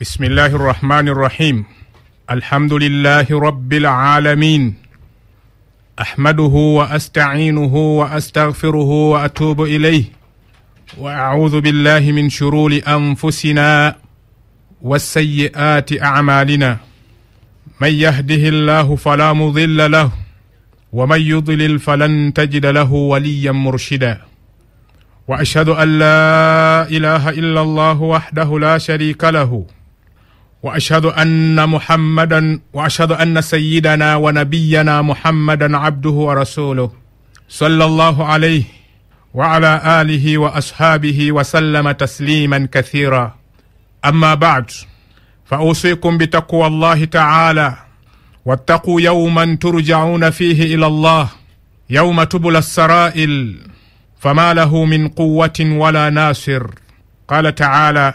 بسم الله الرحمن الرحيم الحمد لله رب العالمين احمده واستعينه واستغفره واتوب اليه واعوذ بالله من شرور انفسنا والسيئات اعمالنا من يهده الله فلا مضل له ومن يضلل فلن تجد له وليا مرشدا واشهد ان لا اله الا الله وحده لا شريك له واشهد ان محمدا واشهد ان سيدنا ونبينا محمدا عبده ورسوله صلى الله عليه وعلى اله واصحابه وسلم تسليما كثيرا اما بعد فاوصيكم بتقوى الله تعالى واتقوا يوما ترجعون فيه الى الله يوم تبلى السرائل فما له من قوه ولا ناصر قال تعالى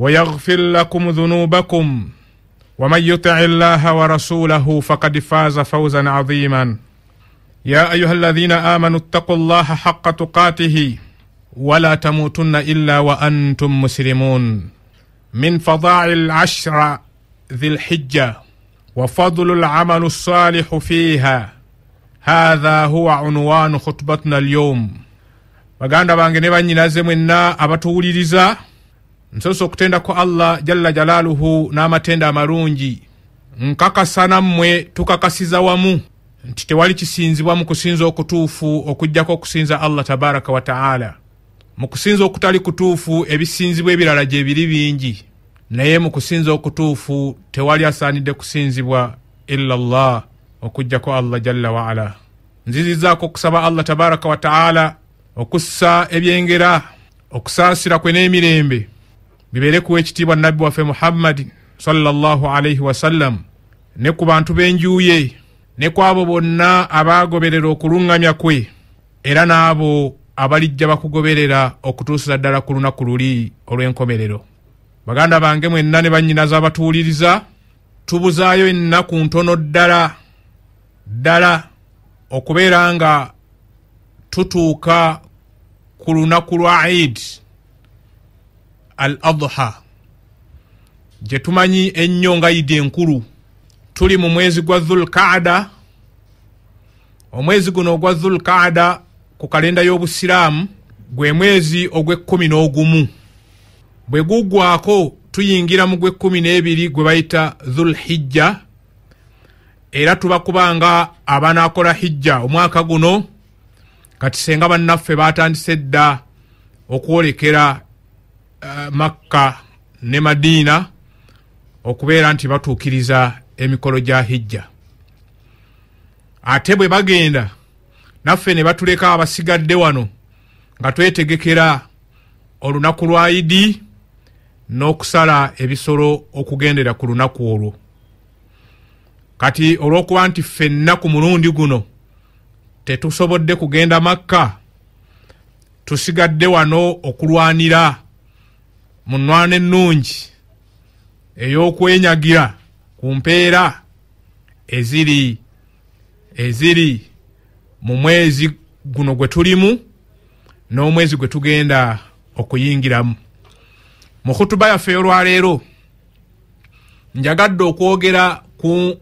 ويغفر لكم ذنوبكم ومن يطع الله ورسوله فقد فاز فوزا عظيما يا ايها الذين امنوا اتقوا الله حق تقاته ولا تموتن الا وانتم مسلمون من فضاع العشر ذي الحجه وفضل العمل الصالح فيها هذا هو عنوان خطبتنا اليوم baganda bange ne banyinaze mwenna abatuwuliriza nsoose okutenda ku allah jalla jalaaluhu n'amatenda amarungi nkakasa nammwe tukakasiza wamu nti tewali kisinzibwa mu kusinza okutuufu okugyako okusinza allah tabaraka wataala mu kusinza okutali kutuufu ebisinzibwa ebirala gye biri bingi naye mu kusinza okutuufu tewali asaanidde kusinzibwa illa llah okugyako allah jalla waala nzizizzaako okusaba allah tabaraka wataala okussa ebyengera okusaasira kwe n'emirembe bibeereku ekitiibwa nabbi waffe muhammadin salllah alaihi wasallam ne ku bantu b'enjuye ne ku abo bonna abaagoberera okuluŋŋamya kwe era n'abo abalijja bakugoberera okutuusira ddala ku lunaku luli olw'enkomerero baganda bange mwenna ne bannyinaza abatuwuliriza tubuzaayo ennaku ntono ddala ddala okubeera nga tutuuka ku lunaku lwa idi al adha gyetumanyi ennyo nga idi enkulu tuli mu mwezi gwa dhulkada omwezi guno ogwa dhulkada ku kalenda y'obusiraamu gwe mwezi ogwekkumi n'ogumu bwe guggwako tuyingira mu gwekkumi n'ebiri gwe bayita dhulhijja era tuba kubanga abanaakola hijja omwaka guno kati senga bannaffe baatandise dda okwolekera Eh, makka ne madiina okubeera nti batuukiriza emikolo gya hijja ate bwe bagenda naffe ne batuleka abasigadde wano nga twetegekera olunaku lwa idi n'okusala ebisolo okugendera ku lunaku olwo kati olw'okuba nti ffenna ku mulundi guno tetusobodde kugenda makka tusigadde wano okulwanira munwana ennungi ey'okwenyagira ku mpeera eziri eziri mu mwezi guno gwe tulimu n'omwezi gwe tugenda okuyingiramu mu khutuba yaffe eyolwaleero njagadde okwogera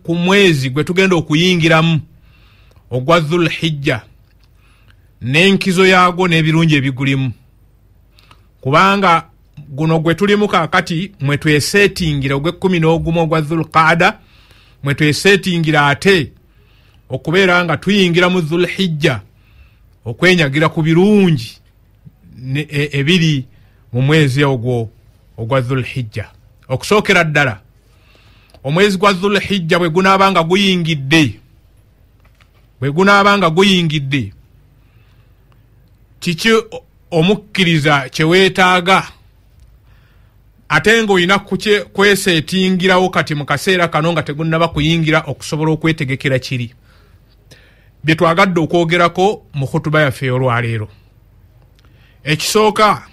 ku mwezi gwe tugenda okuyingiramu ogwa zulhijja n'enkizo yaago n'ebirungi ebigulimu kubanga guno gwe tulimu kakati mwe twesetingira ogwekumi n'ogumu ogwa zulkaada mwe twesetingira ate okubeera nga tuyingira mu zulhijja okwenyagira ku birungi e, ebiri mu mwezi ogwo ogwa zulhijja okusookera ddala omwezi gwa zulhijja bwe gunaaba nga guyingidde bwe gunaaba nga guyingidde kiki omukkiriza kyeweetaaga ate ng'olina kwesetingirawo kati mu kaseera kano nga tegunaba kuyingira okusobola okwetegekera kiri bye twagadde okwogerako mu khutuba yaffe y'olwaleero ekisooka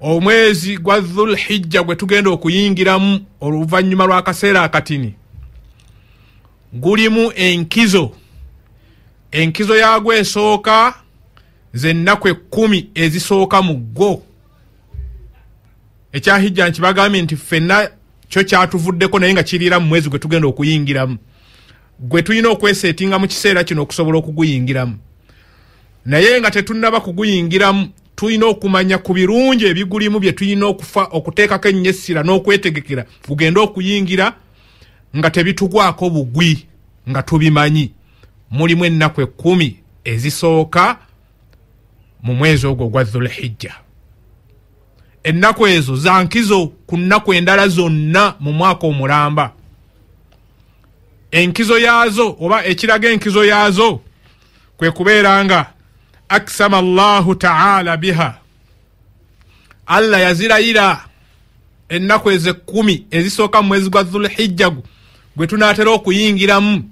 omwezi gwa dhulhijja gwe tugenda okuyingiramu oluvannyuma lw'akaseera akatini gulimu enkizo enkizo yagwo esooka zennaku ekkumi ezisooka mu ggo ekyahijja nti bagambye nti ffenna kyo kyatuvuddeko naye nga kirira mu mwezi gwe tugenda okuyingiramu gwe tulina okwesetinga mu kiseera kino okusobola okuguyingiramu naye nga tetunaba kuguyingiramu tulina okumanya ku birungi ebigulimu bye tulina okufa okuteekako ennyessira n'okwetegekera gugende okuyingira nga tebitugwako bugwi nga tubimanyi mulimu ennaku ekkumi ezisooka mu mwezi ogwo ogwa dhulhijja ennaku ezo zankizo ku nnaku endala zonna mu mwaka omulamba enkizo yaazo oba ekiraga enkizo yaazo kwe kubeera nga akisama llahu taala biha allah yazirayira ennaku ezo ekkumi ezisooka mu mwezi gwa zulhijja gwe tunaatera okuyingiramu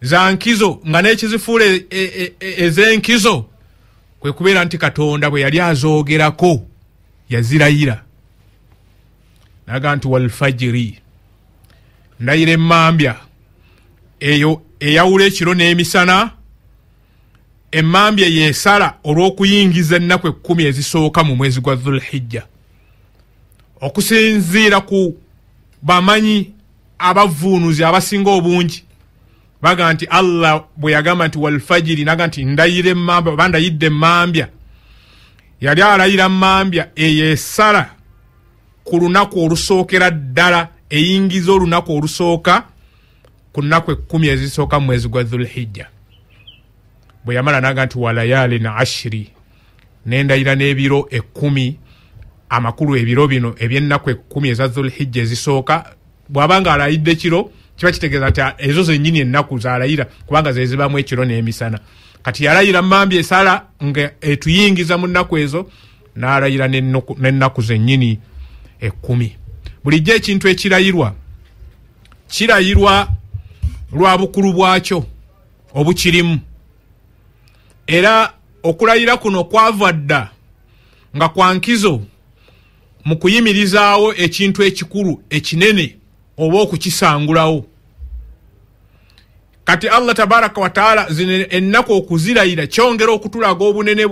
zankizo nga n'ekizifuula e, e, e, ez'enkizo kwe kubeera nti katonda bwe yali azoogerako yazirayira naga nti walfajiri ndayira emambya eyo eyawula ekiro n'emisana emambya yesala olw'okuyingiza ennaku ekkumi ezisooka mu mwezi gwa zulhijja okusinziira ku bamanyi abavuunuzi abasinga obungi baga nti allah bwe yagamba nti walfajiri naga nti ndayira emambya oba ndayidde emambya yali alayira mambya eyesala ku lunaku olusookera ddala eyingiza olunaku olusooka ku nnaku ekumi ezisooka mumwezi gwa dhulhijja bwe yamala naga nti walayalin ashiri nendayira n'ebiro ekumi amakulu ebiro bino ebyennaku ekumi eza dhulhijja ezisooka bw'aba nga alayidde kiro kiba kitegeeza nti ezo zenyini ennaku zalayira kubanga zezibamu ekiro n'emisana ne kati yalayira mambi esala nga etuyingiza mu nnaku ezo n'alayira n'ennaku zennyini ekkumi bulijjo ekintu ekirayirwa kirayirwa lwa bukulu bwakyo obukirimu era okulayira kuno kwava dda nga kwa nkizo mu kuyimirizaawo ekintu ekikulu ekinene oba okukisangulawo kati allah tabaraka wataala zino ennaku okuzirayira kyongera okutulaga obunene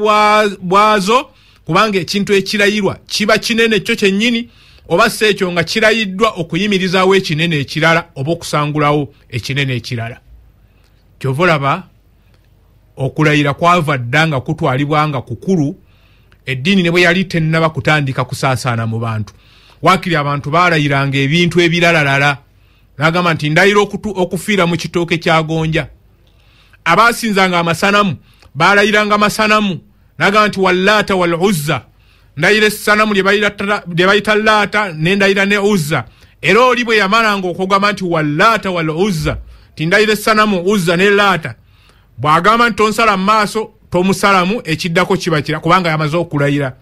bwazo kubanga ekintu ekirayirwa kiba kinene kyo kyennyini oba si ekyo nga kirayiddwa okuyimirizaawo ekinene ekirala oba okusangulawo ekinene ekirala kyova olaba okulayira kwava dda nga kutwalibwa nga kukulu eddiini ne bwe yali tennaba kutandika kusaasaana mu bantu waakiri abantu baalayiranga ebintu ebiralalala nagamba nti ndayira okufiira mu kitooke kyagonja abasinzanga amasanamu balayiranga masanamu nagamba nti wallaata wal uzza ndayira essanamu lye bayita laata ne ndayira ne uzza era oli bwe yamalanga okugamba nti wallaata wal uzza ti ndayira essanamu uzza ne laata bwagamba nti tonsala mu maaso tomusalamu ekiddako kibakira kubanga yamaze okulayira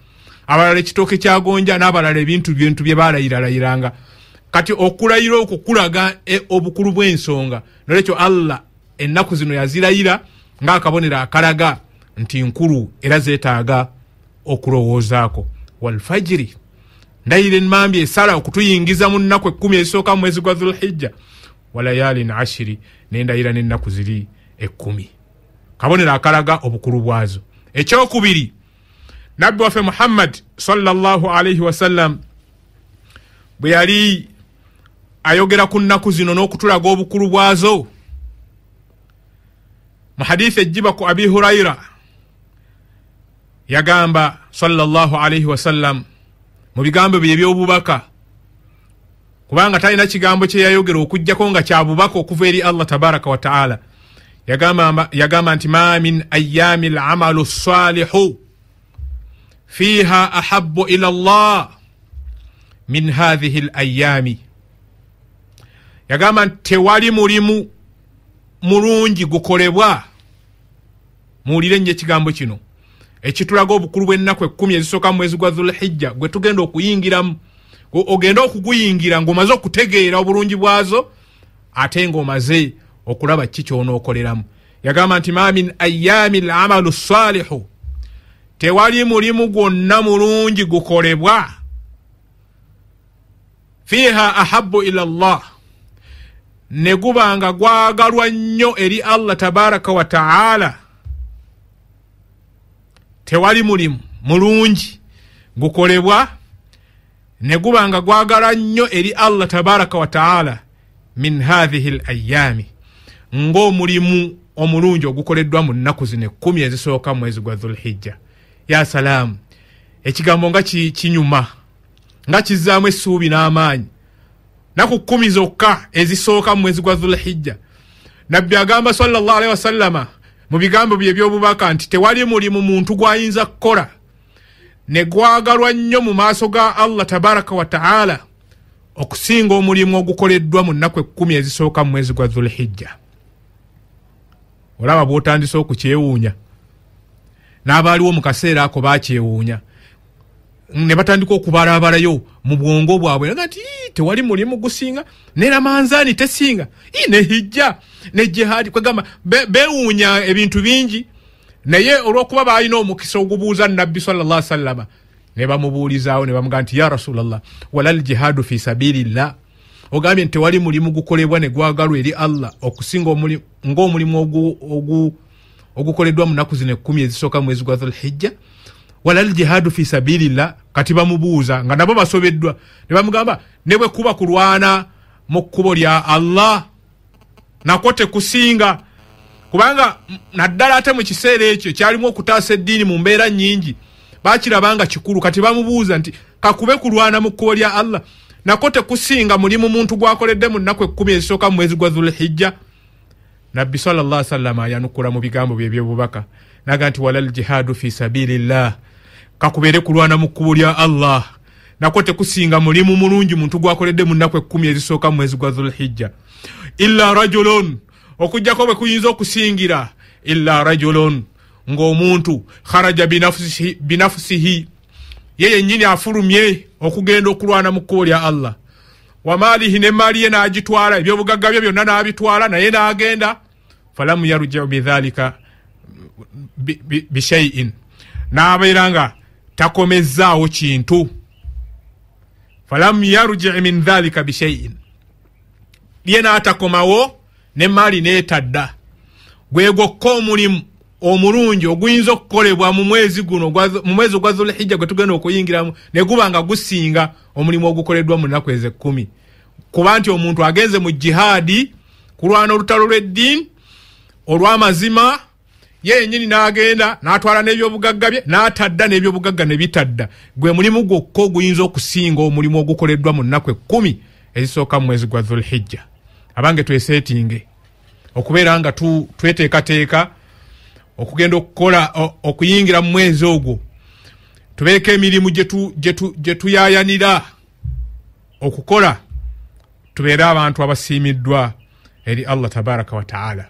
abalala ekitooke kyagonja n'abalala ebintu bintu bye balayiralayiranga kati okulayira okwo kulaga e, obukulu bwensonga nolwekyo allah ennaku zino yazirayira ngaakabonero akalaga nti nkulu era zeetaaga okulowoozaako walfajiri ndayira emambi esala okutuyingiza mu nnaku ekumi ezisooka mu mwezi gwa dhulhijja walayalin ashiri naye ndayira n'ennaku ziri ekumi kabonero akalaga obukulu bwazo ekyokubiri nabbi waffe muhammad sallaalaihi wasallam bwe yali ayogera ku nnaku zino n'okutulaga obukulu bwazo mu hadithi ejjiba ku abi hurayira yagamba salllah alaihi wasallam mu bigambo bye ebyobubaka kubanga talina kigambo kye yayogera okugjako nga kyabubaka okuva eri allah tabaraka wataala yagamba, yagamba nti ma min ayami lamalu salihu fiha ahabu ila llah min hathihi layami yagamba nti tewali mulimu mulungi gukolebwa muwulire nnyo ekigambo kino ekitulaga obukulu bw'ennaku ekkumi ezisooka mu mwezi gwa zulhijja gwe tugenda okuyingiramu ogenda okuguyingira ng'omaze okutegeera obulungi bwazo ate ng'omaze okulaba ki ky'onookoleramu yagamba nti mamin ayami l amalu salihu tewali mulimu gwonna mulungi gukolebwa fiiha ahabu ila allah ne guba nga gwagalwa nnyo eri allah tabaraka wa taala tewali mulimu mulungi gukolebwa ne guba nga gwagala nnyo eri allah tabaraka wa taala min hathihi l ayami ng'omulimu omulungi ogukoleddwa mu nnaku zino ekkumi ezisooka mwezi gwa dhulhijja ya salaamu ekigambo nga kinyuma nga kizaamu essuubi n'amaanyi naku kumi zokka ezisooka mu mwezi gwa zulhijja nabbi agamba salllahalihi wasallama mu bigambo bye ebyobubaka nti tewali mulimu muntu gw'ayinza kukola ne gwagalwa nnyo mu maaso ga allah tabaraka wataala okusinga omulimu ogukoleddwa mu nnaku ekkumi ezisooka mu mwezi gwa zulhijja olaba bwotandise okukyewuunya n'abaaliwo mu kaseera ako baakyewuunya ne batandika okubalabalayo mu bwongo bwabwe nga ti tewali mulimu gusinga ne ramanzaani tesinga ne hijja ne jihaadi kwegamba bewuunya ebintu bingi naye olwokuba balina omukisa ogubuuza nabbi salalla salama ne bamubuulizaawo ne bamugamba nti ya rasulllah wala al jihaadu fi sabiilillah ogambye nti tewali mulimu gukolebwa ne gwagalwa eri allah okusinga ng'omulimu ogukoleddwa munaku zino ekkumi ezisooka mu mwezi gwa dhulhijja walal jihadu fi sabilillah kati bamubuuza nga nabo basobeddwa ne bamugamba ne bwe kuba kulwana mu kkubo lya allah nako tekusinga kubanga naddala ate mu kiseera ekyo kyalimu okutaasa eddiini mu mbeera nnyingi bakirabanga kikulu kati bamubuuza nti kakube kulwana mu kkubo lya allah nako tekusinga mulimu muntu gwakoledde mu nnaku ekkumi ezisooka mu mwezi gwa dhulhijja nabbi sallallahu alaihi wasallam ayanukula mu bigambo byebyobubaka naga nti walal jihadu fi sabilillah kakubeere kulwana mu kkubo lya allah nako tekusinga mulimu mulungi muntu gwakoledde mu nnaku ekkumi ezisooka mu mwezi gwa zulhijja illa rajulun okugjako bwe kuyinza okusingira illa rajulun ng'omuntu kharaja binafusihi ye yennyini afulumye okugenda okulwana mu kkubo lya allah wamaalihi nemaali ye n'agitwala ebyobugagga byo byonna n'abitwala naye n'agenda falamu yarujiu bidhalika bishaiin n'abeera nga bi, bi, takomezaawo kintu falam yarujii min dhalika bishaiin lye naatakomawo nemaali neetadda gwe gwokka omulimu omulungi oguyinza okukolebwa mu mwezi guno mu mwezi ogwa zulhijja gwe tugenda okuyingiramu ne guba nga gusinga omulimu ogukoleddwa mu nnaku ezo ekkumi kuba nti omuntu agenze mu jihaadi kulwana olutalo lw'eddiini olw'amazima ye yenyini n'agenda n'atwala n'ebyobugagga bye n'atadda n'ebyobugagga ne bitadda gwe mulimu gwokka oguyinza okusinga omulimu ogukoleddwa mu nnaku ekkumi ezisooka mu mwezi gwa zulhijja abange twesetinge okubeera nga tweteekateeka okugenda okukola okuyingira mu mwezi ogwo tubeeka emirimu gye tuyayanira okukola tubeere abantu abasiimiddwa eri allah tabaraka wataala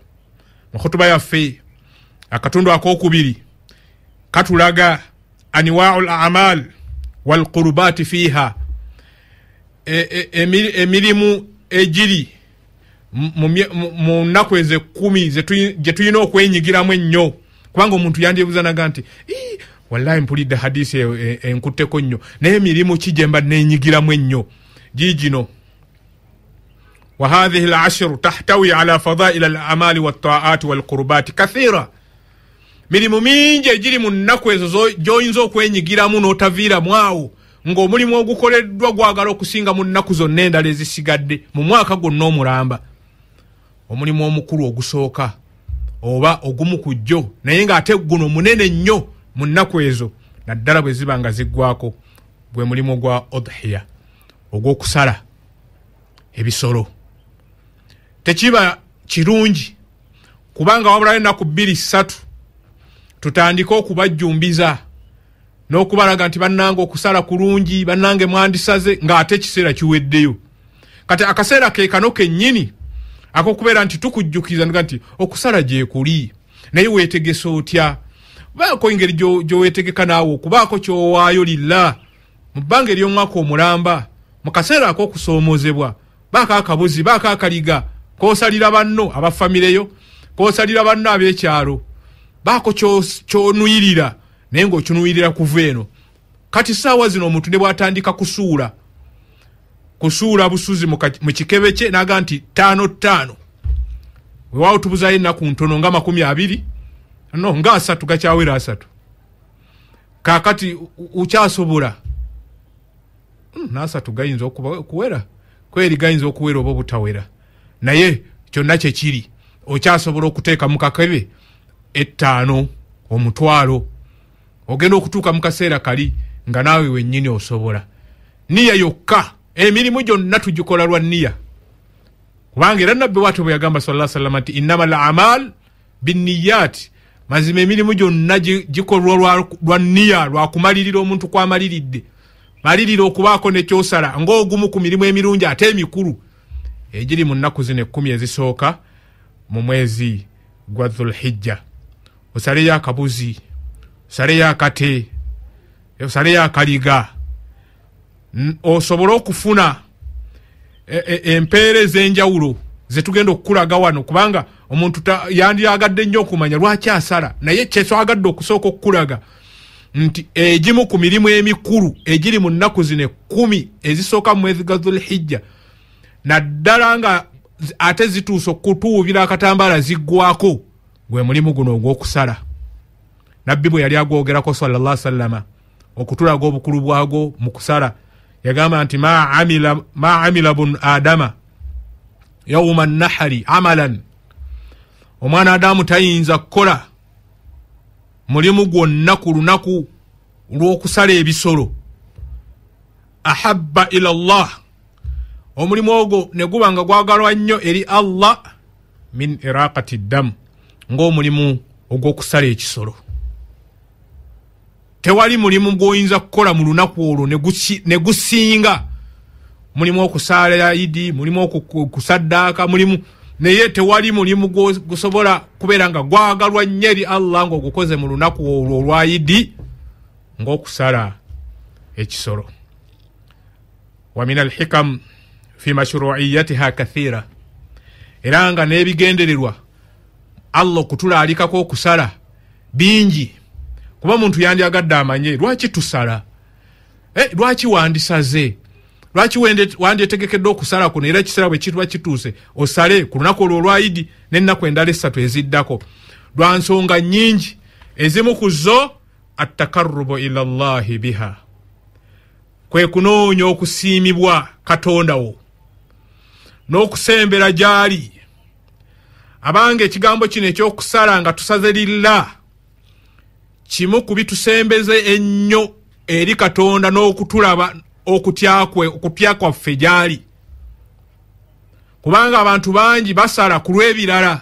mukhutuba yaffe akatundu akokubiri katulaga aniwau l amal fiha e, e, emirimu egiri mu nnaku ezo ekumi gye tulina okwenyigiramu ennyo kubanga omuntu yandibuzanaga nti wallahi mpulidde hadisi e, enkutteko nnyo naye emirimu ki gyemba nenyigiramu ennyo gigino wahadhihi lashiru tahtawi ala fadaila al amali waltaati walqurubati kathira mirimu mingi egiri mu nnaku ezo gyoyinza okwenyigiramu n'otaviiramu awo ng'omulimu ogukoleddwa gwagala okusinga mu nnaku zonna endala ezisigadde mu mwaka gwonna omulamba omulimu omukulu ogusooka oba ogumu ku jjo naye ng'ate guno munene nnyo mu nnaku ezo naddala bwe ziba nga ziggwako gwe mulimu gwa odhiya ogw'okusala ebisolo tekiba kirungi kubanga wabulayo ennaku bbiri ssatu tutandike okubajjumbiza n'okubalaga nti bannanga okusala kulungi bannanga mwandisaze ng'ate ekiseera kiweddeyo kati akaseera keekano kennyini akokubeera nti tukujjukiza ga nti okusala gyekuli naye weetegesa otya baako engeri gy'owetegeka naawe okubaako ky'owaayo lilla mu bbanga ery'omwaka omulamba mu kaseera ak'okusoomoozebwa baako akabuzi baako akaliga koosalira banno abafamireyo koosalira banno ab'ekyalo baako kyonuyirira naye ngaokinuyirira kuva eno kati saawa zino omuntu ne bwatandika kusuula kusuula busuzi mu kikebe kye naga nti taano taano wewaawo tubuzayo ennaku ntono nga makumi abiri no nga asatu gakyawera asatu kakati ukyasobola hmm, nasatu gayinza okuwera kweri gayinza okuwera oba obutawera naye kyonna kyekiri okyasobola okuteekamu kakebe ettaano omutwalo ogenda okutuuka mu kaseera kali nga naawe wennyini osobola niya yokka emirimu gyonna tugikola lwa niya kubanga era nabbe waatyo bwe yagamba salaa salama nti innama al amal binniyaati mazima emirimu gyonna gikolwa lwa niya lwakumalirira omuntu kwamaliridde malirira okubaako nekyosala ngaogumu ku mirimu emirungi ate emikulu egiri mu nnaku zino ekkumi ezisooka mu mwezi gwa dhulhijja osaleyo akabuzi osaleyo akate osaleyo akaliga mm, osobole okufuna e, e, empeera ez'enjawulo zetugenda okukulaga wano kubanga omuntu yandyagadde nnyo okumanya lwaki asala naye kyetwagadde okusooka okukulaga nti egimu ku mirimu emikulu egiri mu nnaku zino ekumi ezisooka mu mwezi ga zulhijja naddala nga ate zituusa okutuubira akatambaala ziggwako gwe mulimu guno ogw'okusala nabbi bwe yali agwogerako salla salama okutulaga obukulu bwagwo mu kusala yagamba nti ma amila bunu adama yauma nahari amalan omwana adamu tayinza kukola mulimu gwonna ku lunaku lw'okusala ebisolo ahabba ila llah omulimu ogwo ne guba nga gwagalwa nnyo eri allah min iraqati ddamu ng'omulimu ogw'okusala ekisolo tewali mulimu gw'oyinza kukola mu lunaku olwo ne gusinga mulimu okusaalira idi mulimu okusaddaaka mulimu naye tewali mulimu gusobola kubeera nga gwagalwa nnyo eri allah ng'ogukoze mu lunaku olwo olwa idi ng'okusala ekisolo wa min alhikam fi mashruiyatiha kathiira era nga n'ebigendererwa allah okutulaalikako okusala bingi kuba muntu yandyagadde amanye lwaki tusala eh, lwaki wandisaze lwaki wandyetegekedde okusala kuno era ekiseera bwe kiba kituuse osale ku lunaku olwo olwayidi nenaku endala esatu eziddako lwa nsonga nyingi ezimu ku zo atakarubu ila llahi biha kwe kunoonya okusiimibwa katondawo n'okusembera gy'ali abanga ekigambo kino ekyokusala nga tusaze lilla kimu ku bitusembeze ennyo eri katonda n'okutulaba okutyakwe okutya kwaffe gyali kubanga abantu bangi basala ku lw'ebirala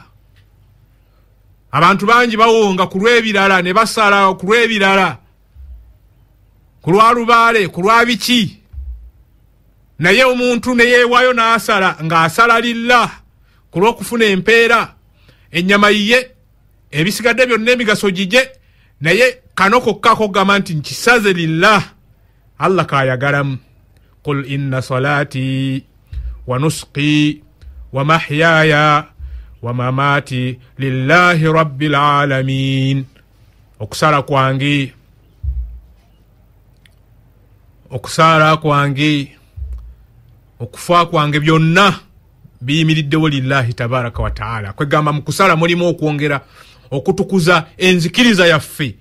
abantu bangi bawonga ku lw'ebirala ne basala ku lw'ebirala ku lwa lubaale ku lwa biki naye omuntu neyeewaayo n'asala ng'asala lilla ku lw'okufuna empeera ennyama yiye ebisigadde byonna emigaso gije naye kano kokkako ogamba nti nkisaze lillah allah kayagalamu kul inna salati wa nusuki wa mahyaya wa mamaati lillahi rabbi lalamin okusala kwange okusaala kwange okufa kwange byonna biyimiriddewo lillahi tabaraka wataala kwegamba mukusala mulimu okwongera okutukuza enzikiriza yaffe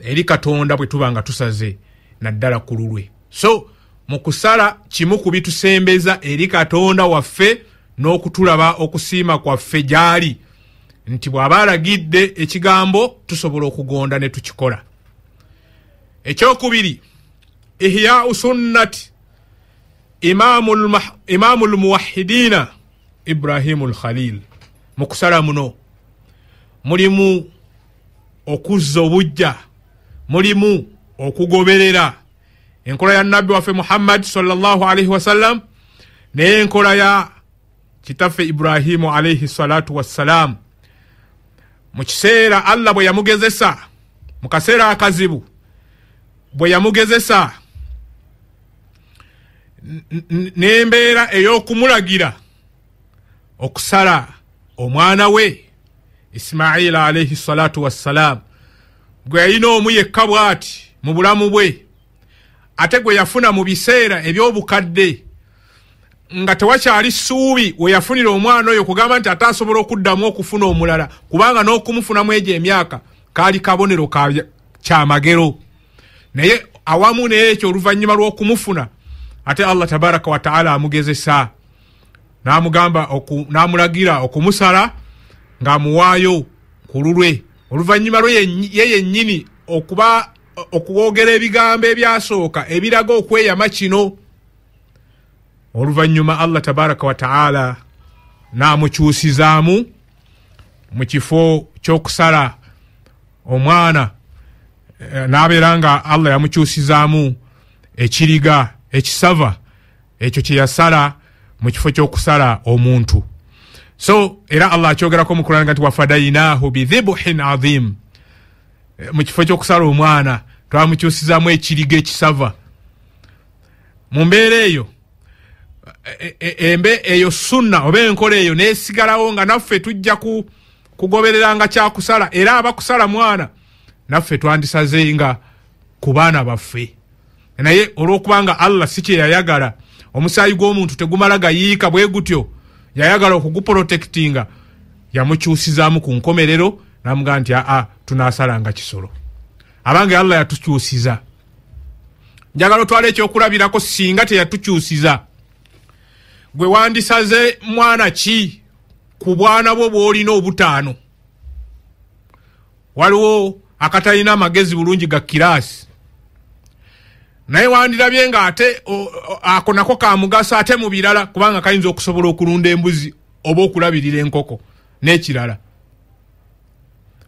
eri katonda bwe tuba nga tusaze naddala ku lulwe so mukusala kimu ku bitusembeza eri katonda waffe n'okutulaba okusiima kwaffe gy'ali nti bw'aba alagidde ekigambo tusobola okugonda ne tukikola ekyokubiri ihyau sunnat imaamu lmuwahidiina ibrahimu l khalil mu kusala muno mulimu okuzza obujja mulimu okugoberera enkola ya nabbi waffe muhammadi salllah alaihi wasallam naye enkola ya kitaffe ibrahimu alaihi salatu wassalaamu mu kiseera allah bwe yamugezesa mu kaseera akazibu bwe yamugezesa n'embeera eyokumulagira ne okusala omwana we isimaila alaihi salatu wassalaamu gwe yayina omu yekka bw'ati mu bulamu bwe ate gwe yafuna mu biseera ebyobukadde nga tewakyali suubi we yafunira omwana oyo kugamba nti ate asobola okuddamu okufuna omulala kubanga n'okumufunamu egyo emyaka kaali kabonero ka kyamagero naye awamu naye ekyo oluvannyuma lw'okumufuna ate allah tabaraka wataala amugezesa n'amugamba n'amulagira okumusala ng'amuwaayo ku lulwe oluvannyuma lwe ye yennyini okuba okuwogera ebigambo ebyasooka ebiraga okweyama kino oluvannyuma allah tabaraka wataala n'amukyusizaamu mu kifo ky'okusala omwana eh, n'abeera nga allah yamukyusizaamu ekiriga ekisava ekyo kye yasala mukifo kyokusala omuntu so era allah akyogerako mukulanga nti wafadainahu bidhibuhin azim eh, mukifo kyokusala omwana twamukyusizamu ekiriga ekisava mumbeera eyo e, e, e, embe eyo sunna oba enkola eyo nesigalawo nga naffe tujja kugobereranga kyakusala era abakusala mwana naffe twandisazenga ku baana baffe naye olwokubanga allah si kyeyayagala ya omusaayi gw'omuntu tegumala gayiika bwe gutyo yayagala okuguprotectinga yamukyusizaamu ku nkomerero namuga nti aa tunasalanga kisolo abange allah yatukyusiza njagala otwala ekyokulabirako singa teyatukyusiza gwe wandisaze mwana ki ku bwana bwo bwolina obutaano waliwo akatalina amagezi bulungi ga kiraasi naye wandirabye nga ate ako nako kamugaso ate mubirala kubanga kayinza okusobola okulunda embuzi oba okulabirira enkoko nekirala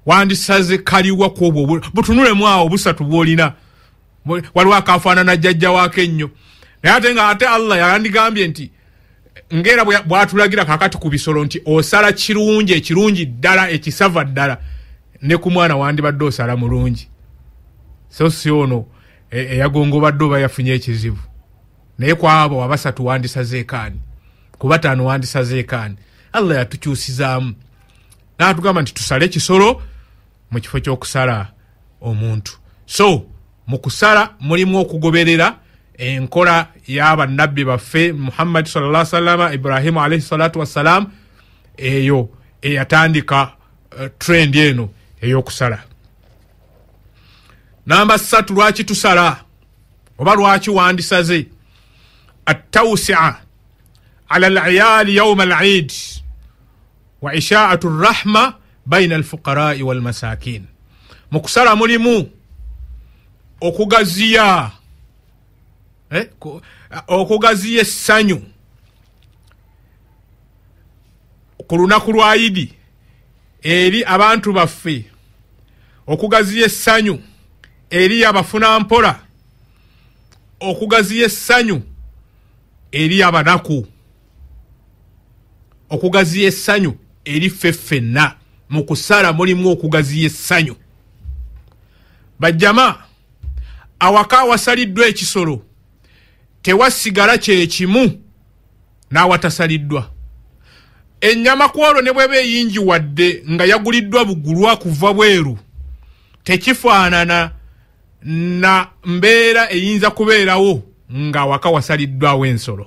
wandisaze kaliwa kobwo butunulemu awo busatu bwolina waliwo akafaanana jjajja wako ennyo naye ate nga ate allah yandigambye nti ngaera bwatulagira kakati ku bisolo nti osala kirungi ekirungi ddala ekisava ddala ne ku mwana wandibadde osala mulungi so si ono E, eyagongobadde oba yafunye ekizibu naye kwabo abasatu wandisazeekaani ku bataano wandisazeekaani allah yatukyusizaamu naatugamba nti tusale ekisolo mu kifo ky'okusala omuntu so mu kusala mulimu okugoberera enkola y'abannabbi baffe muhammadi salalah salama ibrahimu alaihi salatu wassalaamu eyo eyatandika uh, eh, trendi eno ey'okusala namba satu lwaki tusala oba lwaki wandisaze attawsia ala alayaali yauma alid wa ishaatu rahma baina alfuqarai walmasakin mu kusala mulimu okugaziya eh, okugaziya essanyu ku lunaku lwa idi eri abantu baffe okugaziya essanyu eh? eri abafuna mpola okugaziya essanyu eri abanaku okugaziya essanyu eri ffeffenna mu kusala mulimu okugaziya essanyu bajjama awaka awasaliddwa ekisolo tewasigala kyekimu n'awatasaliddwa ennyama ku olwo ne bweba eyingi wadde nga yaguliddwa bugulwa kuva bweru tekifaanana na mbeera eyinza kubeerawo nga waka wasaliddwawo ensolo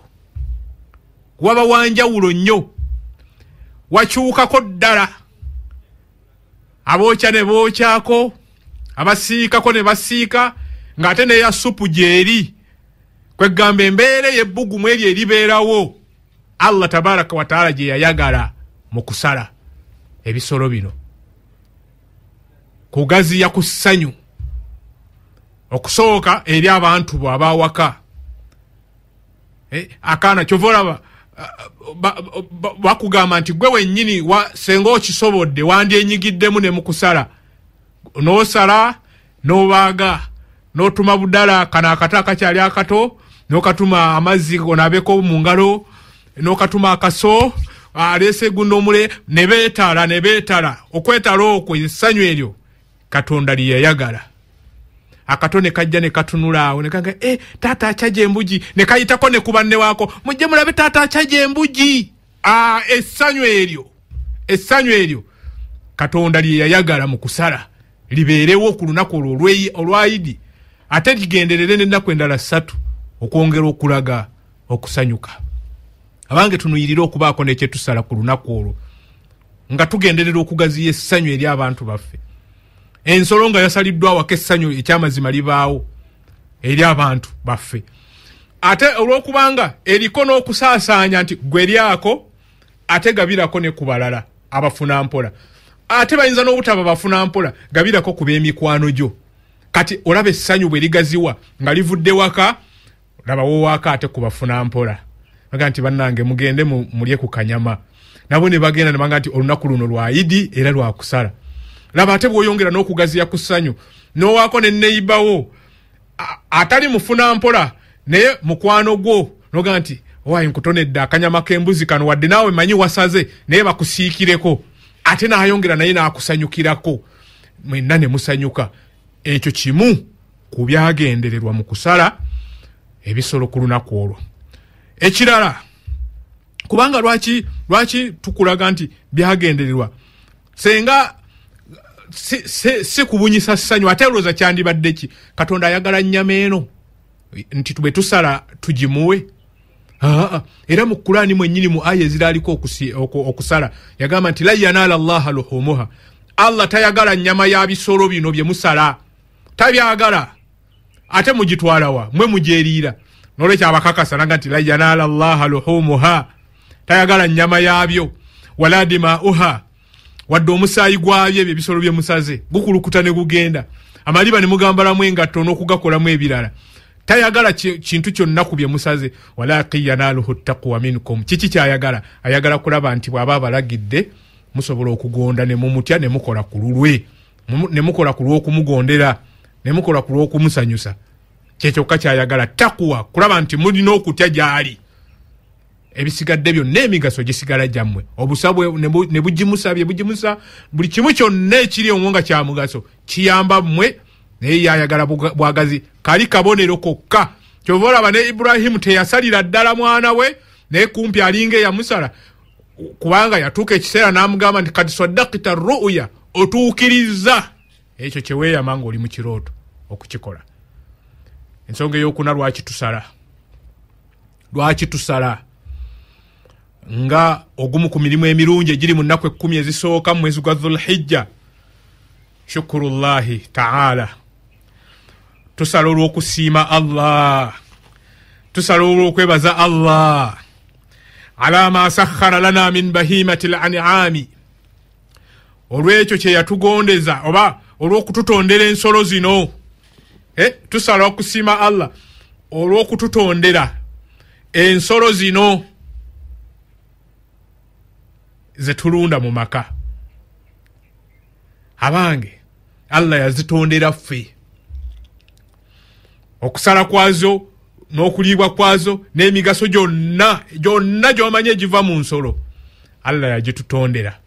waba wanjawulo nnyo wakyukako ddala abookya ne bookyako abasiikako ne basiika ng'ate neyasupu gyeri kwegamba embeera ey'ebbugumu eryo eribeerawo allah tabaraka wataala gye yayagala mu kusala ebisolo bino kugaziya ku ssanyu okusooka eri abantu bwe abawaka e, akaana kyova olaba bakugamba nti gwe wennyini senga okisobodde wandyenyigiddemu ne mukusala noosala noobaaga notuma budala kano akato akakyali akato nokatuma amazzi onabeko mu ngalo nokatuma akaso aleese egunda omule ne beetala ne beetala okwetala okwo essanyu eryo katonda lye yayagala akatone kajja ne katunula awo nekaga e eh, taata acyaje embuji nekayitako ne kubanne waako mujje mulabe taata acyaje embuji ah, essanyu eryo essanyu eryo katonda lye yayagala mu kusala libeerewo ku lunaku olwo olwayidi ate ligenderere nennaku endala ssatu okwongera okulaga okusanyuka abange tunuyirire okubaako nekyetusala ku lunaku olwo nga tugenderera okugaziya essanyu eri abantu baffe ensolo nga yasaliddwawako essanyu ekyamazima libaawo eri abantu baffe ate olwokubanga eriko n'okusaasaanya nti gweryako ate gabirako ne ku balala abafuna mpola ate bayinza n'obutaba bafuna mpola gabirako ku b'emikwano gyo kati olaba essanyu bwe ligaziwa nga livudde waka labawowaako ate ku bafuna mpola baga nti bannange mugende mulye ku kanyama nabo ne bagenda ne baga nti olunaku luno lwayidi era lwakusala laba ate bwoyongera n'okugaziya ku ssanyu n'owaako ne neyibawo atali mufuna mpola naye mukwano gwo noga nti owaayi nkutonedde akanyama k'embuzi kano wadde naawe manyi wasaze naye bakusiikireko ate n'ayongera naye n'akusanyukirako mwenna ne musanyuka ekyo kimu ku byagendererwa mu kusala ebisolo ku lunaku olwo ekirala kubanga lwaki lwaki tukulaga nti byagendererwa senga si kubunyisa ssanyu ate olowooza kyandibadde ki katonda ayagala nnyama eno nti bwe tusala tugimuwe aa ah, era mu kuraani mwennyini mu aya ezira aliko okusala yagamba nti la yanaala allaha luhumuha allah tayagala nnyama ya bisolo bino bye musala tabyagala ate mugitwalawa mwe mugyeriira nolwekyo abakakasananga nti la yanaala allaha luhumuha tayagala nnyama yaabyo wala dimauha wadde omusaayi gwabyo ebyo ebisolo byemusaze gukulukuta ne gugenda amaliba ne mugambalamu engatto n'okugakolamu ebirala tayagala kintu kyonna ku byemusaze walakiyanaaluhu taqwa minkum kiki kyayagala ayagala kulaba nti bw'aba abalagidde musobola okugonda ne mumutya ne mukola ku lulwe ne mukola ku lw'okumugondera ne mukola ku lw'okumusanyusa kyekyokka kyayagala takuwa kulaba nti mulina okutya gy'ali ebisigadde byonna emigaso gisigala gyammwe obusa ne bugimusa bye bugimusa buli kimu kyonna ekiri omwo nga kya mugaso kiyamba mmwe naye yayagala bwagazi kali kabonero kokka kyova olaba ne iburahimu teyasalira ddala mwana we naye kumpi alinga eyamusala kubanga yatuuka ekiseera n'amugamba nti kati sadakita ruya otuukiriza ekyo kyeweeyama ngaoli mukirooto okukikola ensonga ey'okuna lwaki tusala lwaki tusala nga ogumu ku mirimu emirungi egiri mu nnaku ekumi ezisooka mu mwezi gwa zulhijja shukurullahi taala tusala olw'okusiima allah tusala olw'okwebaza allah ala ma sakhara lana min bahimati lanami olwekyo kyeyatugondeza oba olw'okututondera ensolo zino e eh, tusala okusiima allah olw'okututondera ensolo zino eh, zetulunda mu maka abange allah yazitondera ffe okusala kwazo n'okuliibwa kwazo n'emigaso gyonna gyonna gyomanyi egiva mu nsolo allah yagitutondera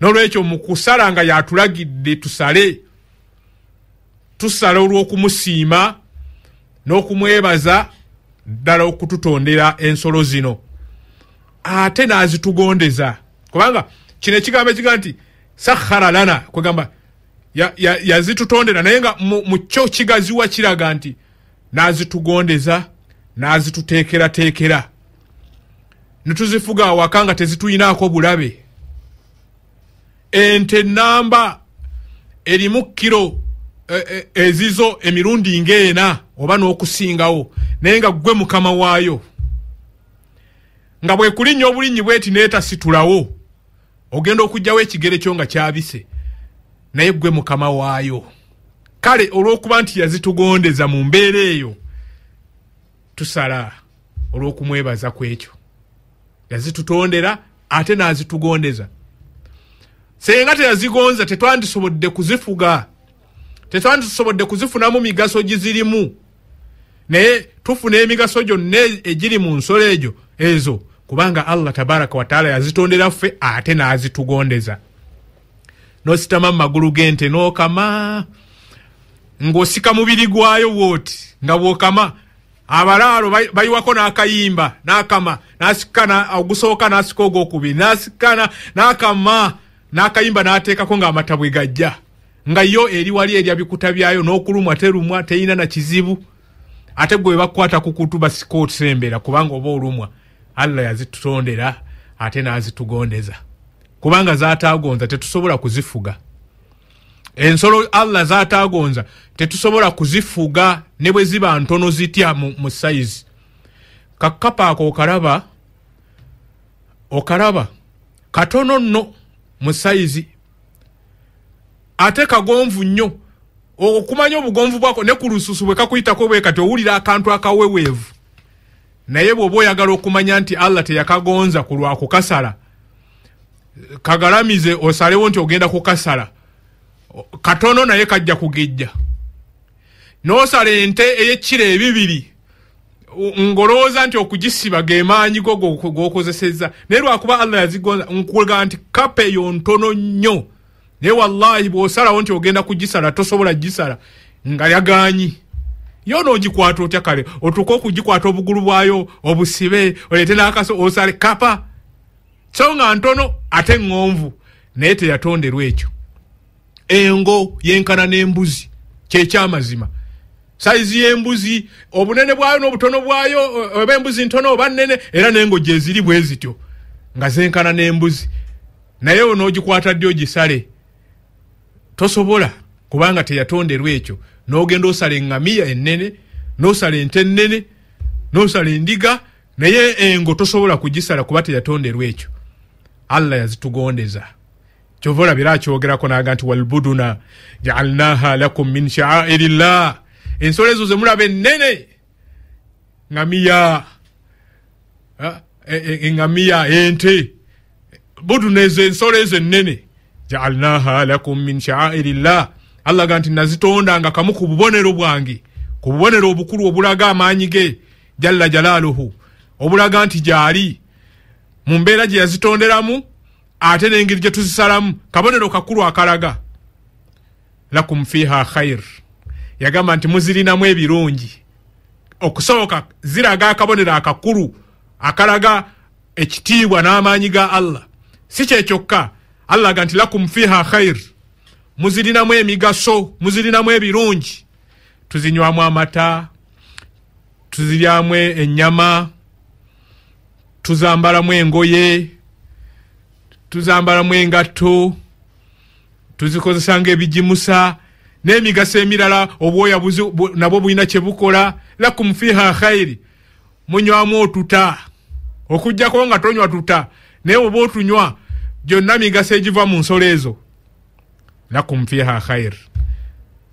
n'olwekyo mu kusala nga yatulagidde tusale tusala olw'okumusiima n'okumwebaza ddala okututondera ensolo zino ate n'azitugondeza na kubanga kino ekigambo ekiga nti sahara lana kwegamba yazitutondera ya, ya naye nga mukyo mu kigaziwa kiraga nti nazitugondeza nazituteekerateekera netuzifuga awaka nga tezituyinaako bulabe ente namba erimu kiro e, e, ezizo emirundi ngaena oba n'okusingawo naye nga gwe mukama waayo nga bwekulinnya obulinnyi bweti neetasitulawo ogenda okugjawo ekigere kyo nga kyabise naye gwe mukama waayo kale olw'okuba nti yazitugondeza mu mbeera eyo tusala olw'okumwebaza ku ekyo yazitutondera ate n'azitugondeza senga teyazigonza tetwandisobodde kuzifuga tetwandisobodde kuzifunamu migaso gizirimu naye tufuna emigaso gyonna egiri mu nsolo egyo ezo eh, kubanga allah tabaraka wataala yazitondera ffe ate nazitugondeza nositama mumagulu gente nokama ngaosika mubiri gwayo woti nga bwokama abalaalo bayiwako nakayimba nakama nasikana ogusooka nasika ogokubiri nasikana nakama nakayimba natekako ngaamatabwe gajja nga yo eri wali erya bikuta byayo nokulumwa terumwa teyina nakizibu ate gwe bakwata kukutu basika otusembera kubanga oba olumwa allah yazitutondera ate nazitugondeza kubanga zatagonza tetusobola kuzifuga ensolo allah zatagonza tetusobola kuzifuga ne bwe ziba ntono zitya mu saizi kakkapa ako okalaba okalaba katono nno mu saizi ate kagonvu nnyo okumanya obugonvu bwako ne ku lususu bwe kakuyitako bwekati owulira akantu akaweweevu naye bw'oba oyagala okumanya nti allah teyakagonza ku lwakukasala kagalamize osalewo nti ogenda kukasala katono naye kajja kugejja noosala ente eyekkiro ebibiri ngolowooza nti okugisiba ge maanyi go gokozesezza naye lwakuba allah yazigonza nkuga nti kapa eyo ntono nnyo naye wallahi bw'osalawo nti ogenda kugisala tosobola gisala nga yagaanyi yo nogikwata otya kale otuke okugikwata obugulu bwayo obusibe olete nakaso osale kapa so nga ntono ate ngonvu naye teyatonderwa ekyo engo yenkana nembuzi kyekyamazima saizi yembuzi obunene bwayo nobutono bwayo eh, oba embuzi ntono oba nene era nengo gyeziri bwezityo nga zenkana nembuzi naye onogikwata ddi ogisale tosobola kubanga teyatonderwa ekyo n'ogenda osala eŋŋamiya ennene n'osala ente ennene n'osala endiga naye engo tosobola kugisala kuba teyatonderwa ekyo allah yazitugondeza kyova olabira akyogerako naga nti walbuduna jaalnaha lakum min shaairi llah ensolo ezo zemulaba ennene ŋamiya ah, e, e, e, ente buduna ezo ensolo ezo ennene jaalnaha lakum min shaairi allaga nti nazitonda nga kamu ku bubonero bwange ku bubonero obukulu obulaga amaanyi ge jalla jalaaluhu obulaga nti gyali mu mbeera gye yazitonderamu ate n'engeri gye tuzisalamu kabonero kakulu akalaga lakum fiiha khair yagamba nti muzirinamu ebirungi okusooka ziraga akabonero akakulu akalaga ekitiibwa n'amaanyi ga allah si kyekyokka allaga nti lakum fiiha khair muzirinamu emigaso muzirinamu ebirungi tuzinywamu amata tuziryamu ennyama tuzambalamu engoye tuzambalamu engatto tuzikozesa ngaebigimusa n'emigaso emirala obwoya nabwo bulina kye bukola lakum fiha khairi munywamu otuta okugjako nga tonywa tuta naye oba otunywa gyonna migaso egiva mu nsolo ezo nakum fiha khair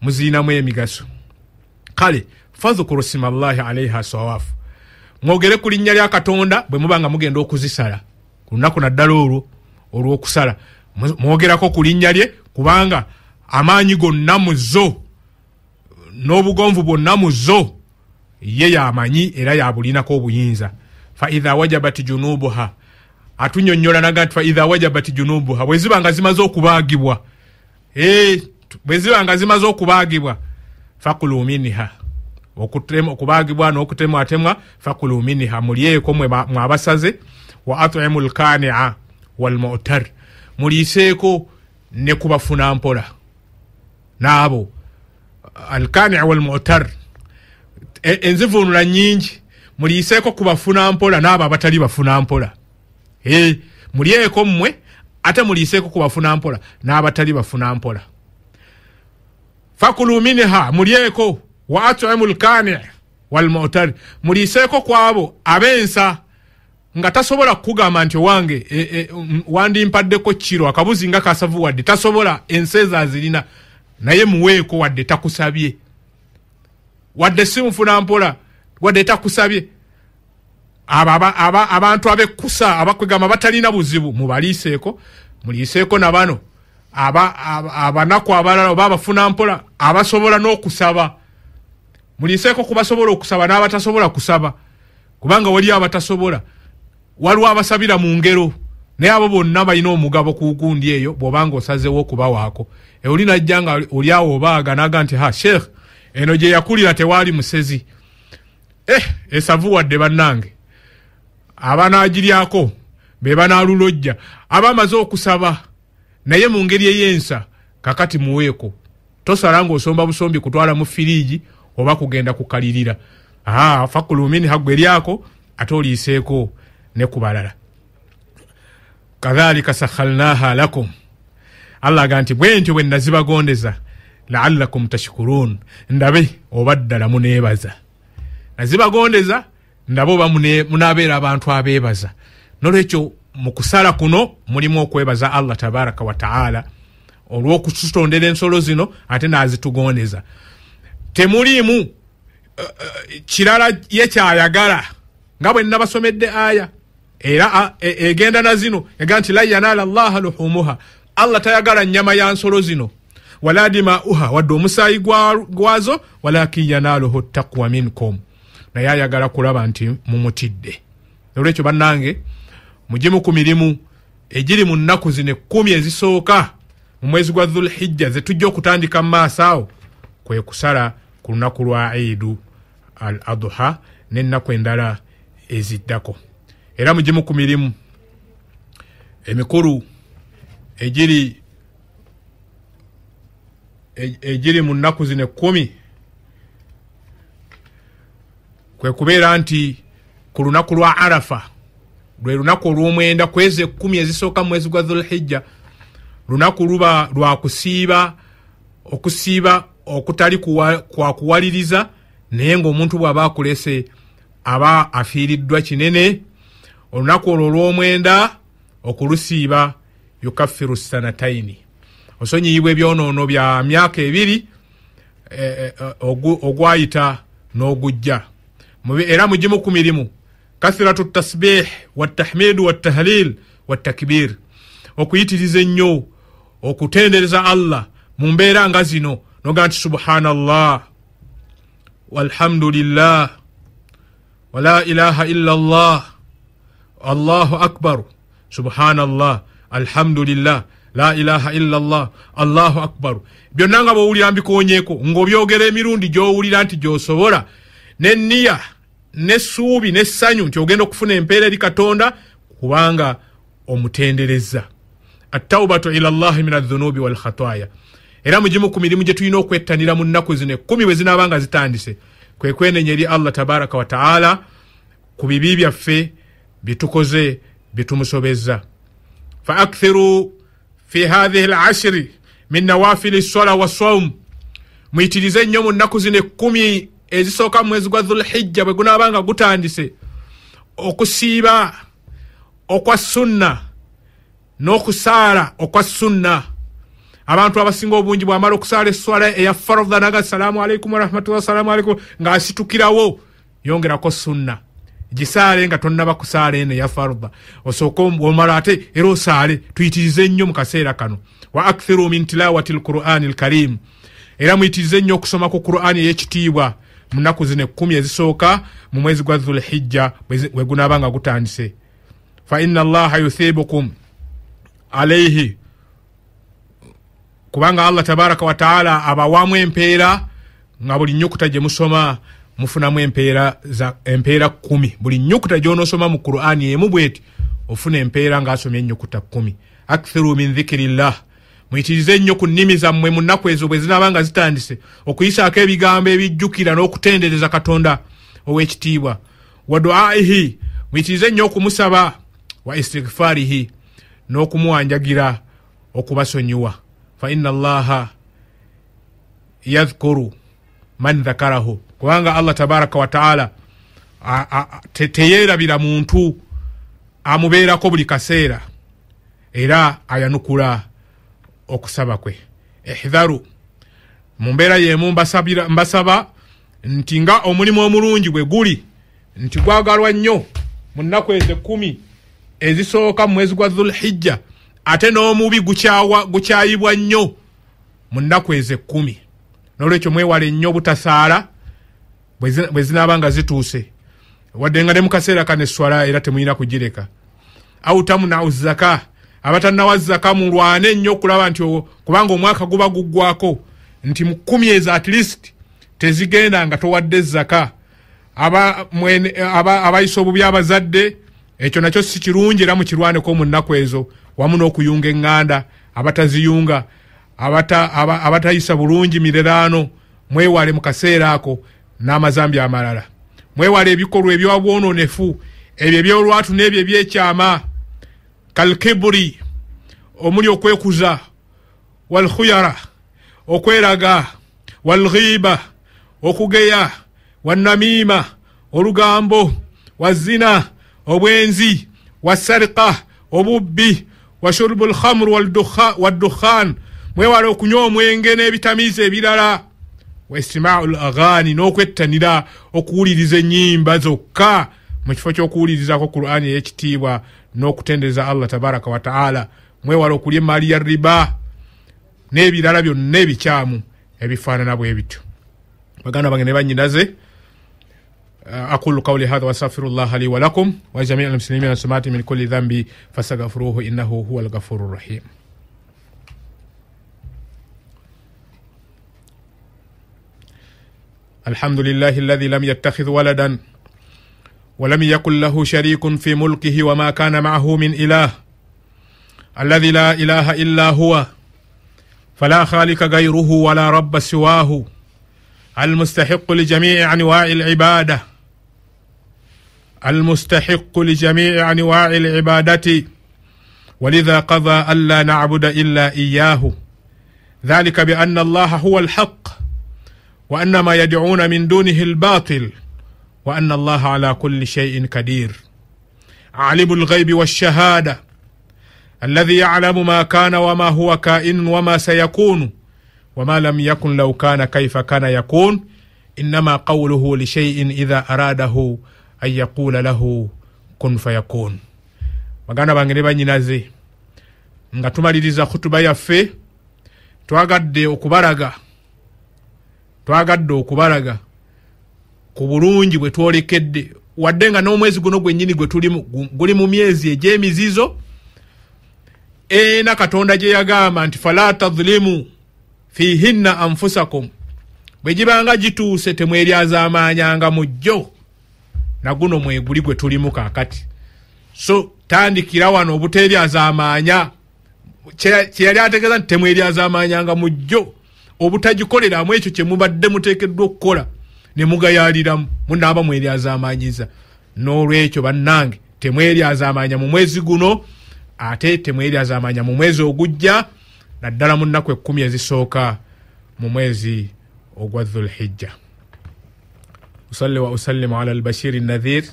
muzinamu emigaso kale fadhukuru sima llahi alaiha sawaf mwogere ku linnya lya katonda bwe muba nga mugenda okuzisala ku lunaku naddala olwo olw'okusala mwogerako ku linnya lye kubanga amaanyi gonna mu zo n'obugonvu bwonna mu zo ye yamanyi era yabulinako obuyinza faidha wajabat junubuha atunyonyolanaga nti faidha wajabat junubuha bwe ziba nga zimaze okubaagibwa bwe ziba nga zimaze okubaagibwa fakuluminiha okubaagibwa n'okutemwatemwa fakuluminiha mulyeko mwabasaze wa atimu lkania walmutar muliiseeko ne kubafuna mpola naabo alkania walmutar e, enzivunula nyingi muliiseeko kubafuna mpola naabo abatali bafuna mpola mulyeko mmwe ate muliiseeko kubafuna mpola n'abatali bafuna mpola fakulu miniha mulyeko wa atimu lkani walmotar muliiseeko kwabo abensa nga tasobola kukugamba nti owange e, e, wandimpaddeko kiro akabuzi nga kasavu wadde tasobola ensi ezo azirina naye muweeko wadde takusabye wadde simufuna mpola wadde takusabye abantu abekkusa abakwegamba batalina buzibu mubaliiseeko muliiseeko nabano abanaku abalala oba abafuna mpola abasobola n'okusaba muliiseeko kubasobola okusaba n'abatasobola kusaba kubanga waliyo abatasobola waliwo abasabira mu ngero naye abo bonna balina omugabo ku gundi eyo bwobanga osazewo okubawaako e, oli najja nga oliawo obaaga naga nti ha sheikh eno gye yakulira tewaali musezi eh esavuwadde bannange abanaagiryako be banaalulojja abaamaze okusaba naye mu ngeri ey'ensa kakati muweeko tosala ng'osomba busombi kutwala mu firiigi oba kugenda kukalirira aa fakulumin haggw eryako ate oliiseeko ne ku balala kadhalika sahalnaha lakum allah aga nti bwe ntyo bwe nazibagondeza laallakum tashkurun ndabe oba ddala muneebaza nazibagondeza nabo munabeera abantu abeebaza nolwekyo mukusala kuno mulimu okwebaza allah tabaraka wataala olwokututondera ensolo zino ate nazitugondeza temulimu eh, eh, kirala yekyayagala nga bwe nabasomedde aya era e, egenda na zino ega nti la yanaala llaha luhumuha allah tayagala nyama ya nsolo zino wala dimauha wadde omusaayi gwazo walakin yanaaluhu taqwa minkum naye ayagala kulaba nti mumutidde olwekyo bannange mugimu ku mirimu egiri mu nnaku zino ekkumi ezisooka mu mwezi gwa zulhijja ze tujja okutandika mu maaso awo kwe kusala ku lunaku lwa idu al aduha n'ennaku endala eziddako era mugimu ku mirimu emikulu egiri e-, egiri mu nnaku zino ekkumi kwe kubeera nti ku lunaku lwa arafa lwe lunaku olwomwenda kwezi ekumi ezisooka mu mwezi gwa zulhijja lunaku luba lwa kusiiba okusiiba okutali kwa kuwaliriza naye ngaomuntu bw'aba akulese aba afiiriddwa kinene olunaku olwo olw'omwenda okulusiiba yukaffiru sanataini osonyiyibwa ebyonoono bya myaka ebiri eh, eh, eh, ogwayita n'ogujja era mujimu ku mirimu kathiratu tasbih watahmidu wattahlil watakbir okuyitiriza ennyo okutendereza allah mu mbeera nga zino noga nti subhanallah walhamdulillah wala ilaha illa llah allahu akbaru subhanallah alhamdulillah la ilaha illa llah allahu akbaru byonna nga bowulira mbikonyeko ng'obyogera emirundi gy'owulira nti gy'osobola n'enniya n'essuubi n'essanyu nti ogenda okufuna empeera eri katonda kubanga omutendereza attaubatu ila llahi min adhunubi walkhataya era mugimu ku mirimu gye tulina okwettanira mu nnaku zino ekumi bwe zinaabanga zitandise kwe kwenenya eri allah tabaraka wataala ku bibi byaffe byetukoze byetumusobezza fa akthiru fi hathihi lashiri min nawafili sola wa soum muyitirize nnyo mu nnaku zino ekumi ezisooka mumwezi gwa dhulhijja bwe gunaaba nga gutandise okusiiba okwa sunna n'okusaala okwa sunna abantu abasinga obungi bwamala okusaala eswala eya farda naga salaamu alaikum warahmatulah asalaamu alaikum ng'asitukirawo yongerako sunna gisaale nga tonaba kusaala eno eya farda osooke omala ate era osaale tuyitirize nnyo mu kaseera kano wa akthiru min tilawati lquran alkarim era muyitirize nnyo okusoma ku quran ey'ekitiibwa munaku zino ekumi ezisooka mu mwezi gwa zulhijja wegunaaba nga gutandise faina allaha yuthibukum alaihi kubanga allah tabaraka wataala abawamu empeera nga buli nyukuta gye musoma mufunamu empeera kumi buli nyukuta gyonoosoma mu qurani emu bweti ofuna empeera ngaasomya enyukuta kumi akthiru min dhikirillah muyitirize nnyo ku nnimi zammwe mu nnaku ezo bwe zinaaba nga zitandise okuyisaako ebigambo ebijjukira n'okutendereza katonda ow'ekitiibwa wa duaihi muyitirize nnyo okumusaba wa istigifaarihi n'okumuwanjagira okubasonyiwa fa ina allaha yadhkuru man dhakarahu kubanga allah tabaraka wataala teyeerabira muntu amubeerako buli kaseera era ayanukula okusaba kwe ehidharu mu mbeera yeemu mbasaba nti nga omulimu omulungi bwe guli nti gwagalwa nnyo mu nnaku ezo ekumi ezisooka mu mwezi gwa zulhijja ate n'omubi gukyayibwa nnyo mu nnaku ezo ekumi n'olwekyo mwewale nnyo butasaala bwe zinaaba nga zituuse wadde nga ne mu kaseera kane eswala era temuyina kugireka autamu nauzaka abatannawazzaka mulwane ennyo okulaba nti kubanga omwaka guba guggwako nti mu kumi ezo at least tezigenda nga towadde ezzaka abayisa obubi abazadde ekyo nakyo si kirungi era mukirwaneko mu nnaku ezo wamu n'okuyunga eŋŋanda abataziyunga abatayisa bulungi mireraano mwewale mu kaseera ako n'amazambi amalala mwewale ebikolwa ebyabwononefu ebyo ebyolwatu n'ebyo ebyekyama kalkibri omuli okwekuza walkhuyara okweraga walghiba okugeya wanamiima olugambo wazina obwenzi wasarika obubbi wa shurubu lkhamru waddukhan mwewala okunywa omwenge n'ebitamiizo ebirala wa istimaau laghani n'okwettanira okuwuliriza ennyimba zokka mukifo ky'okuwulirizako qur'ani ey'ekitiibwa n'okutendereza allah tabaraka wataala mwewala okulya emaali ya riba n'ebirala byonna ebikyamu ebifaanana bwe bityo baganda bange ne banyinaze ah, aqulu qauli wastafiru li walakum almuslimin min dhambi fastagfiruhu innahu huwa rrahim ولم يكن له شريك في ملكه وما كان معه من اله الذي لا اله الا هو فلا خالق غيره ولا رب سواه المستحق لجميع انواع العباده المستحق لجميع انواع العباده ولذا قضى الا نعبد الا اياه ذلك بان الله هو الحق وان ما يدعون من دونه الباطل wa ana allaha ala kuli shaiin kadir alimu lghaibi walshahada aladhi yalamu ma kana wama huwa kainun wama sayakunu wama lam yakun lau kana kaifa kana yakun inama qauluhu lishaiin idha aradahu an yaqula lahu kun fayakun baganda bange ne banyinaze nga tumaliriza khutuba yaffe twagadde okubalaga twagadde okubalaga ku bulungi bwe twolekedde wadde nga n'omwezi guno gwennyini gwe tulimu guli mu myezi egy'emizizo ena katonda gye yagamba nti fala tadulimu fihinna anfusakum bwe gibanga gituuse temweryazaamaanyanga mu jjo naguno mweguli gwe tulimu kaakati so tandikira wano obuteryazaamaanya kyeyali ategeeza nti temweryazaamaanyanga mu jjo obutagikoleramu ekyo kye mubadde muteekeddwa okukola ne munaba munaaba mweryazaamanyiza n'olwekyo bannange temweryazaamanya mu mwezi guno ate temweryazaamanya mu mwezi ogujja naddala mu nnaku ekkumi ezisooka mu mwezi ogwa dhulhijja usalli wa usallimu ala albashiri nadhir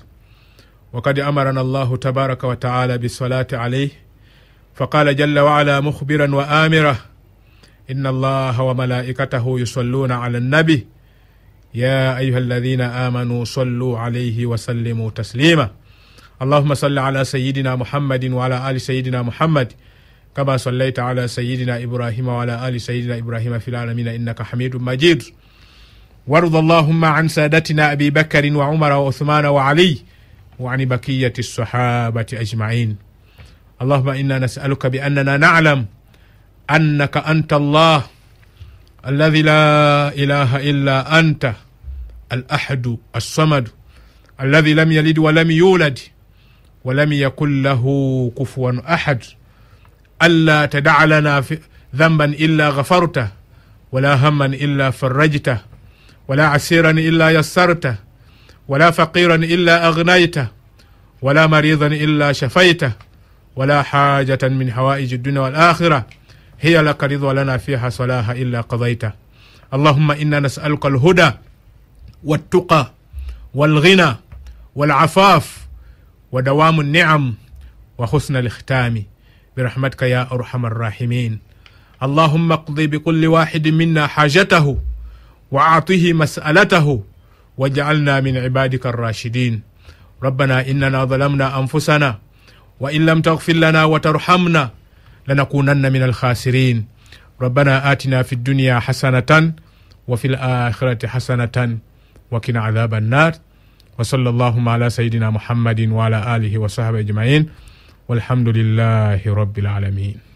وقد أمرنا الله تبارك وتعالى بالصلاة عليه فقال جل وعلا مخبرا وآمره إن الله وملائكته يصلون على النبي يا ايها الذين امنوا صلوا عليه وسلموا تسليما اللهم صل على سيدنا محمد وعلى ال سيدنا محمد كما صليت على سيدنا ابراهيم وعلى ال سيدنا ابراهيم في العالمين انك حميد مجيد وارض اللهم عن سادتنا ابي بكر وعمر وعثمان وعلي وعن بقيه الصحابه اجمعين اللهم انا نسالك باننا نعلم انك انت الله الذي لا اله الا انت الاحد الصمد الذي لم يلد ولم يولد ولم يكن له كفوا احد الا تدع لنا ذنبا الا غفرته ولا هما الا فرجته ولا عسيرا الا يسرته ولا فقيرا الا اغنيته ولا مريضا الا شفيته ولا حاجه من حوائج الدنيا والاخره هي لك رضا لنا فيها صلاها إلا قضيته اللهم إنا نسألك الهدى والتقى والغنى والعفاف ودوام النعم وحسن الختام برحمتك يا أرحم الراحمين اللهم اقض بكل واحد منا حاجته وأعطه مسألته واجعلنا من عبادك الراشدين ربنا إننا ظلمنا أنفسنا وإن لم تغفر لنا وترحمنا لنكونن من الخاسرين ربنا آتنا في الدنيا حسنة وفي الآخرة حسنة وقنا عذاب النار وصلى اللهم على سيدنا محمد وعلى آله وصحبه أجمعين والحمد لله رب العالمين